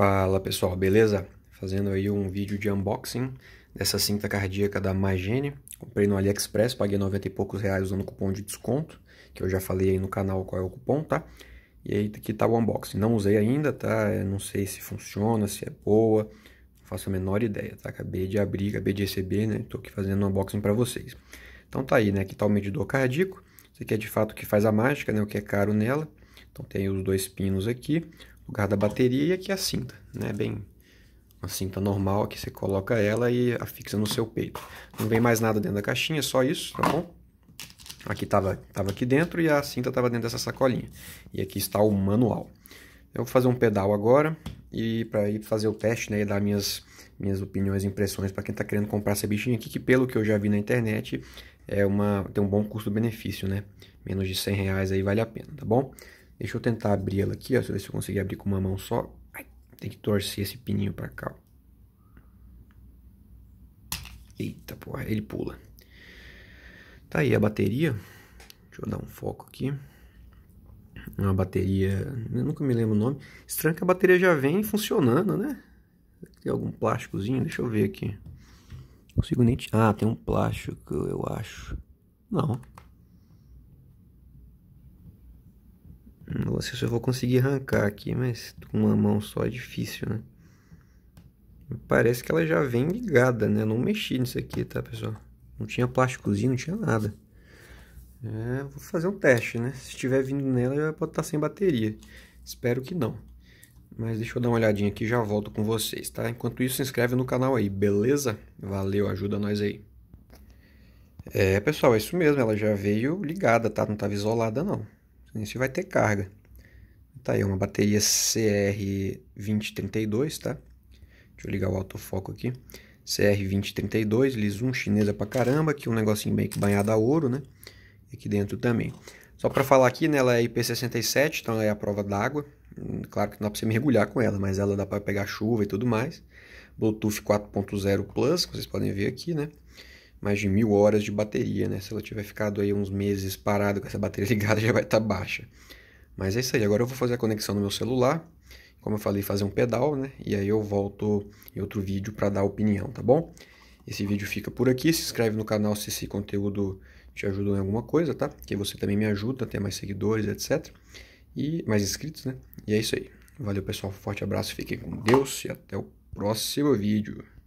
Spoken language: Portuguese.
Fala pessoal, beleza? Fazendo aí um vídeo de unboxing dessa cinta cardíaca da Magene. Comprei no AliExpress, paguei 90 e poucos reais usando o cupom de desconto, que eu já falei aí no canal qual é o cupom, tá? E aí aqui tá o unboxing. Não usei ainda, tá? não sei se funciona, se é boa, não faço a menor ideia, tá? Acabei de abrir, acabei de receber, né? Tô aqui fazendo um unboxing para vocês. Então tá aí, né? Aqui tá o medidor cardíaco. Isso aqui é de fato o que faz a mágica, né? O que é caro nela. Então tem os dois pinos aqui, lugar da bateria e aqui a cinta, né? Bem uma cinta normal que você coloca ela e afixa no seu peito. Não vem mais nada dentro da caixinha, só isso, tá bom? Aqui estava tava aqui dentro e a cinta estava dentro dessa sacolinha. E aqui está o manual. Eu vou fazer um pedal agora e para ir fazer o teste, né, e dar minhas minhas opiniões e impressões para quem está querendo comprar essa bichinha aqui, que pelo que eu já vi na internet, é uma tem um bom custo-benefício, né? Menos de 100 reais aí vale a pena, tá bom? Deixa eu tentar abrir ela aqui, ó. Deixa eu ver se eu conseguir abrir com uma mão só. Ai, tem que torcer esse pininho pra cá, Eita, porra, ele pula. Tá aí a bateria. Deixa eu dar um foco aqui. Uma bateria, eu nunca me lembro o nome. Estranho que a bateria já vem funcionando, né? Tem algum plásticozinho? Deixa eu ver aqui. Consigo nem... Ah, tem um plástico, eu acho. Não, Não sei se eu vou conseguir arrancar aqui, mas com uma mão só é difícil, né? Parece que ela já vem ligada, né? não mexi nisso aqui, tá, pessoal? Não tinha plásticozinho, não tinha nada. É, vou fazer um teste, né? Se estiver vindo nela, já pode estar tá sem bateria. Espero que não. Mas deixa eu dar uma olhadinha aqui e já volto com vocês, tá? Enquanto isso, se inscreve no canal aí, beleza? Valeu, ajuda nós aí. É, pessoal, é isso mesmo. Ela já veio ligada, tá? Não estava isolada, não. Isso vai ter carga. Tá aí uma bateria CR2032, tá? Deixa eu ligar o autofoco aqui. CR2032, Lisum, chinesa pra caramba, aqui um negocinho meio que banhado a ouro, né? E aqui dentro também. Só para falar aqui, né, ela é IP67, então ela é a prova d'água. Hum, claro que não dá para você mergulhar com ela, mas ela dá para pegar chuva e tudo mais. Bluetooth 4.0 Plus, que vocês podem ver aqui, né? mais de mil horas de bateria, né? Se ela tiver ficado aí uns meses parado com essa bateria ligada, já vai estar tá baixa. Mas é isso aí, agora eu vou fazer a conexão no meu celular, como eu falei, fazer um pedal, né? E aí eu volto em outro vídeo para dar opinião, tá bom? Esse vídeo fica por aqui, se inscreve no canal se esse conteúdo te ajudou em alguma coisa, tá? Que você também me ajuda a ter mais seguidores, etc. E mais inscritos, né? E é isso aí. Valeu, pessoal. Forte abraço, fiquem com Deus e até o próximo vídeo.